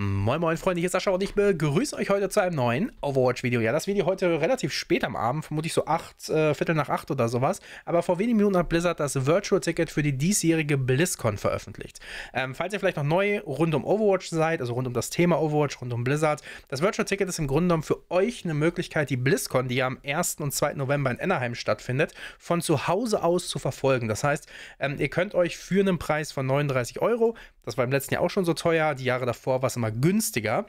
Moin Moin Freunde, hier ist Sascha und ich begrüße euch heute zu einem neuen Overwatch-Video. Ja, das Video heute relativ spät am Abend, vermutlich so acht, äh, Viertel nach acht oder sowas. Aber vor wenigen Minuten hat Blizzard das Virtual-Ticket für die diesjährige BlizzCon veröffentlicht. Ähm, falls ihr vielleicht noch neu rund um Overwatch seid, also rund um das Thema Overwatch, rund um Blizzard, das Virtual-Ticket ist im Grunde genommen für euch eine Möglichkeit, die BlizzCon, die ja am 1. und 2. November in Anaheim stattfindet, von zu Hause aus zu verfolgen. Das heißt, ähm, ihr könnt euch für einen Preis von 39 Euro, das war im letzten Jahr auch schon so teuer, die Jahre davor war es immer mal günstiger.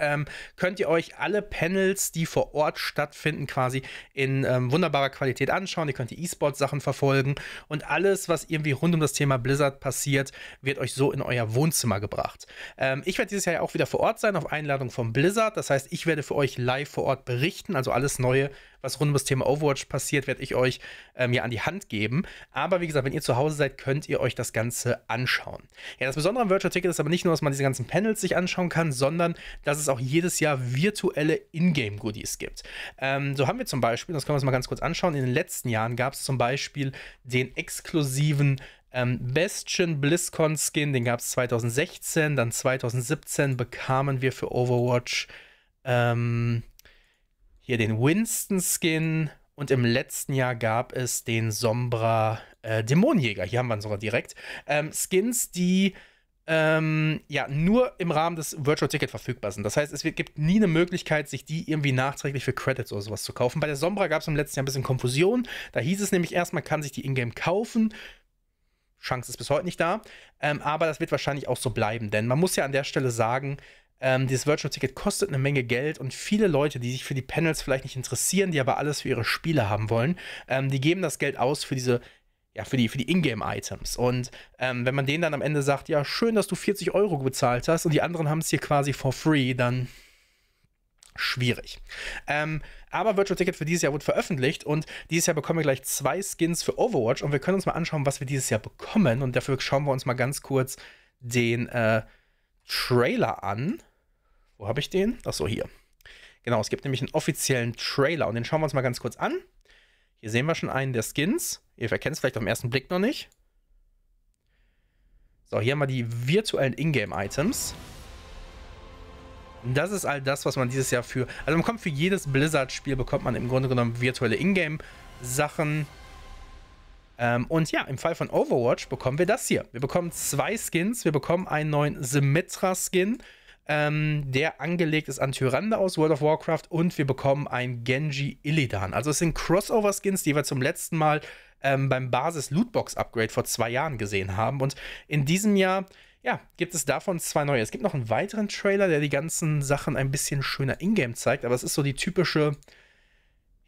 Ähm, könnt ihr euch alle Panels, die vor Ort stattfinden, quasi in ähm, wunderbarer Qualität anschauen. Ihr könnt die E-Sport-Sachen verfolgen und alles, was irgendwie rund um das Thema Blizzard passiert, wird euch so in euer Wohnzimmer gebracht. Ähm, ich werde dieses Jahr ja auch wieder vor Ort sein, auf Einladung von Blizzard. Das heißt, ich werde für euch live vor Ort berichten, also alles Neue was rund um das Thema Overwatch passiert, werde ich euch äh, mir an die Hand geben. Aber wie gesagt, wenn ihr zu Hause seid, könnt ihr euch das Ganze anschauen. Ja, das Besondere am Virtual Ticket ist aber nicht nur, dass man diese ganzen Panels sich anschauen kann, sondern dass es auch jedes Jahr virtuelle Ingame-Goodies gibt. Ähm, so haben wir zum Beispiel, das können wir uns mal ganz kurz anschauen, in den letzten Jahren gab es zum Beispiel den exklusiven ähm, Bastion BlizzCon Skin, den gab es 2016, dann 2017 bekamen wir für Overwatch ähm, hier den Winston-Skin und im letzten Jahr gab es den Sombra äh, Dämonenjäger. Hier haben wir ihn sogar direkt. Ähm, Skins, die ähm, ja, nur im Rahmen des Virtual Ticket verfügbar sind. Das heißt, es gibt nie eine Möglichkeit, sich die irgendwie nachträglich für Credits oder sowas zu kaufen. Bei der Sombra gab es im letzten Jahr ein bisschen Konfusion. Da hieß es nämlich erst, man kann sich die Ingame kaufen. Chance ist bis heute nicht da. Ähm, aber das wird wahrscheinlich auch so bleiben, denn man muss ja an der Stelle sagen, ähm, dieses Virtual Ticket kostet eine Menge Geld und viele Leute, die sich für die Panels vielleicht nicht interessieren, die aber alles für ihre Spiele haben wollen, ähm, die geben das Geld aus für diese ja, für die, für die Ingame-Items. Und ähm, wenn man denen dann am Ende sagt, ja, schön, dass du 40 Euro bezahlt hast und die anderen haben es hier quasi for free, dann schwierig. Ähm, aber Virtual Ticket für dieses Jahr wird veröffentlicht und dieses Jahr bekommen wir gleich zwei Skins für Overwatch und wir können uns mal anschauen, was wir dieses Jahr bekommen und dafür schauen wir uns mal ganz kurz den äh, Trailer an. Wo habe ich den? Achso, hier. Genau, es gibt nämlich einen offiziellen Trailer und den schauen wir uns mal ganz kurz an. Hier sehen wir schon einen der Skins. Ihr erkennt es vielleicht auf den ersten Blick noch nicht. So, hier haben wir die virtuellen Ingame-Items. Das ist all das, was man dieses Jahr für... Also man kommt für jedes Blizzard-Spiel, bekommt man im Grunde genommen virtuelle Ingame-Sachen. Ähm, und ja, im Fall von Overwatch bekommen wir das hier. Wir bekommen zwei Skins. Wir bekommen einen neuen Symmetra-Skin ähm, der angelegt ist an Tyrande aus World of Warcraft und wir bekommen ein Genji Illidan. Also es sind Crossover-Skins, die wir zum letzten Mal ähm, beim Basis-Lootbox-Upgrade vor zwei Jahren gesehen haben. Und in diesem Jahr ja, gibt es davon zwei neue. Es gibt noch einen weiteren Trailer, der die ganzen Sachen ein bisschen schöner in-game zeigt, aber es ist so die typische,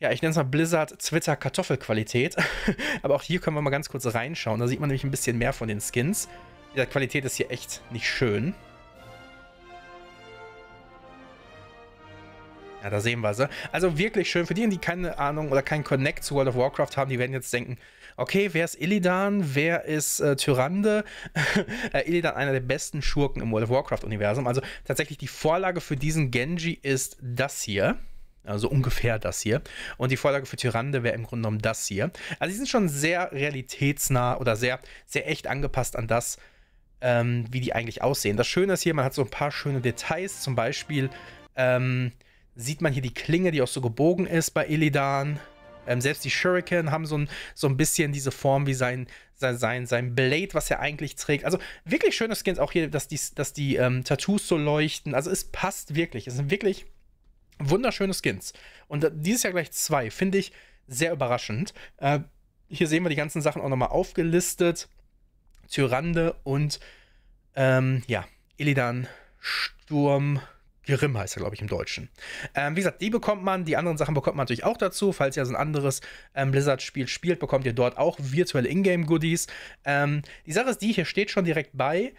ja, ich nenne es mal Blizzard Twitter Kartoffelqualität. aber auch hier können wir mal ganz kurz reinschauen. Da sieht man nämlich ein bisschen mehr von den Skins. Die Qualität ist hier echt nicht schön. Ja, da sehen wir sie. Also wirklich schön. Für diejenigen, die keine Ahnung oder keinen Connect zu World of Warcraft haben, die werden jetzt denken, okay, wer ist Illidan? Wer ist äh, Tyrande? äh, Illidan, einer der besten Schurken im World of Warcraft-Universum. Also tatsächlich die Vorlage für diesen Genji ist das hier. Also ungefähr das hier. Und die Vorlage für Tyrande wäre im Grunde genommen das hier. Also die sind schon sehr realitätsnah oder sehr, sehr echt angepasst an das, ähm, wie die eigentlich aussehen. Das Schöne ist hier, man hat so ein paar schöne Details, zum Beispiel, ähm, sieht man hier die Klinge, die auch so gebogen ist bei Illidan. Ähm, selbst die Shuriken haben so ein, so ein bisschen diese Form wie sein, sein, sein, Blade, was er eigentlich trägt. Also wirklich schöne Skins, auch hier, dass die, dass die ähm, Tattoos so leuchten. Also es passt wirklich. Es sind wirklich wunderschöne Skins. Und äh, dieses Jahr gleich zwei, finde ich sehr überraschend. Äh, hier sehen wir die ganzen Sachen auch nochmal aufgelistet. Tyrande und ähm, ja, Illidan Sturm. Grimm heißt er, glaube ich, im Deutschen. Ähm, wie gesagt, die bekommt man. Die anderen Sachen bekommt man natürlich auch dazu. Falls ihr so ein anderes ähm, Blizzard-Spiel spielt, bekommt ihr dort auch virtuelle Ingame-Goodies. Ähm, die Sache ist die, hier steht schon direkt bei.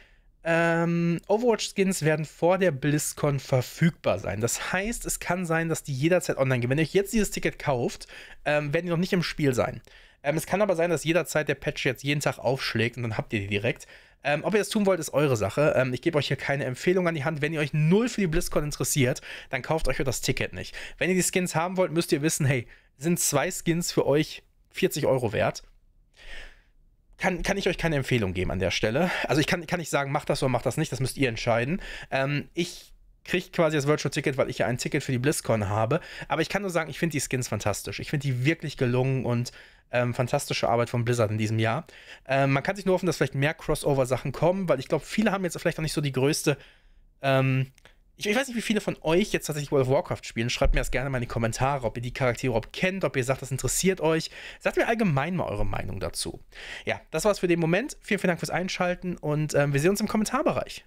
Ähm, Overwatch-Skins werden vor der BlizzCon verfügbar sein. Das heißt, es kann sein, dass die jederzeit online gehen. Wenn ihr euch jetzt dieses Ticket kauft, ähm, werden die noch nicht im Spiel sein. Ähm, es kann aber sein, dass jederzeit der Patch jetzt jeden Tag aufschlägt und dann habt ihr die direkt. Ähm, ob ihr das tun wollt, ist eure Sache. Ähm, ich gebe euch hier keine Empfehlung an die Hand. Wenn ihr euch null für die BlizzCon interessiert, dann kauft euch das Ticket nicht. Wenn ihr die Skins haben wollt, müsst ihr wissen, hey, sind zwei Skins für euch 40 Euro wert? Kann, kann ich euch keine Empfehlung geben an der Stelle. Also ich kann, kann nicht sagen, macht das oder macht das nicht, das müsst ihr entscheiden. Ähm, ich kriegt quasi das Virtual Ticket, weil ich ja ein Ticket für die BlizzCon habe. Aber ich kann nur sagen, ich finde die Skins fantastisch. Ich finde die wirklich gelungen und ähm, fantastische Arbeit von Blizzard in diesem Jahr. Ähm, man kann sich nur hoffen, dass vielleicht mehr Crossover-Sachen kommen, weil ich glaube, viele haben jetzt vielleicht auch nicht so die größte. Ähm, ich, ich, weiß nicht, wie viele von euch jetzt tatsächlich World of Warcraft spielen. Schreibt mir das gerne mal in die Kommentare, ob ihr die Charaktere überhaupt kennt, ob ihr sagt, das interessiert euch. Sagt mir allgemein mal eure Meinung dazu. Ja, das war's für den Moment. Vielen, vielen Dank fürs Einschalten und ähm, wir sehen uns im Kommentarbereich.